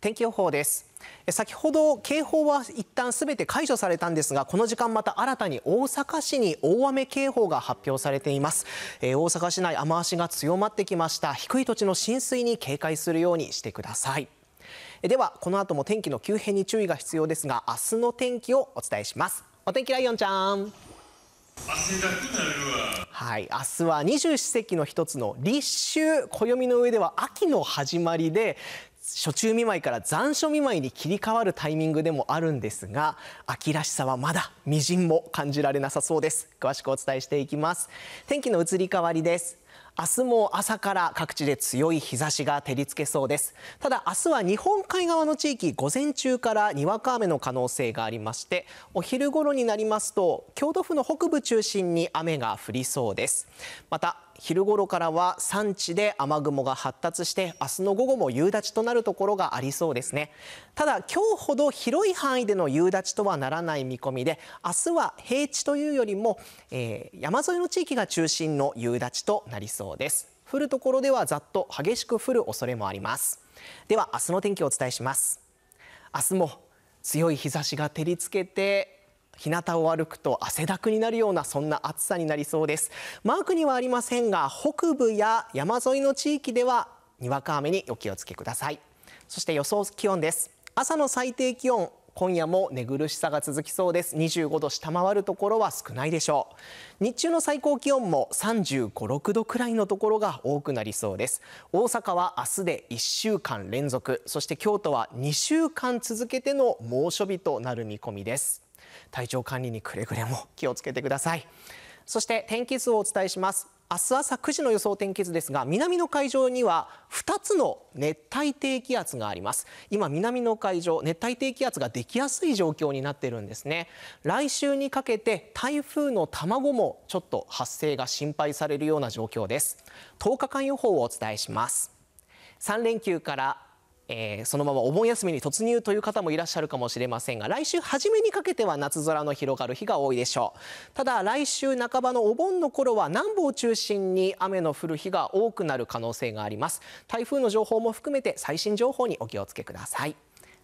天気予報です先ほど警報は一旦すべて解除されたんですがこの時間また新たに大阪市に大雨警報が発表されています、えー、大阪市内雨足が強まってきました低い土地の浸水に警戒するようにしてくださいではこの後も天気の急変に注意が必要ですが明日の天気をお伝えしますお天気ライオンちゃんはい、明日は二十四節気の一つの立秋暦の上では秋の始まりで初中見舞いから残暑見舞いに切り替わるタイミングでもあるんですが秋らしさはまだ微塵も感じられなさそうです詳しくお伝えしていきます天気の移り変わりです明日も朝から各地で強い日差しが照りつけそうですただ明日は日本海側の地域午前中からにわか雨の可能性がありましてお昼頃になりますと京都府の北部中心に雨が降りそうですまた昼頃からは山地で雨雲が発達して明日の午後も夕立となるところがありそうですねただ今日ほど広い範囲での夕立とはならない見込みで明日は平地というよりも、えー、山沿いの地域が中心の夕立となりそうです降るところではざっと激しく降る恐れもありますでは明日の天気をお伝えします明日も強い日差しが照りつけて日向を歩くと汗だくになるようなそんな暑さになりそうですマークにはありませんが北部や山沿いの地域ではにわか雨にお気をつけくださいそして予想気温です朝の最低気温今夜も寝苦しさが続きそうです25度下回るところは少ないでしょう日中の最高気温も35、6度くらいのところが多くなりそうです大阪は明日で1週間連続そして京都は2週間続けての猛暑日となる見込みです体調管理にくれぐれも気をつけてくださいそして天気図をお伝えします明日朝9時の予想天気図ですが南の海上には2つの熱帯低気圧があります今南の海上熱帯低気圧ができやすい状況になってるんですね来週にかけて台風の卵もちょっと発生が心配されるような状況です10日間予報をお伝えします3連休からえー、そのままお盆休みに突入という方もいらっしゃるかもしれませんが来週初めにかけては夏空の広がる日が多いでしょうただ来週半ばのお盆の頃は南部を中心に雨の降る日が多くなる可能性があります台風の情報も含めて最新情報にお気をつけください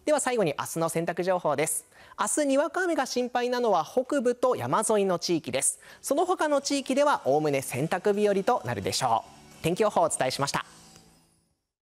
では最後に明日の洗濯情報です明日にわか雨が心配なのは北部と山沿いの地域ですその他の地域ではおおむね洗濯日和となるでしょう天気予報をお伝えしました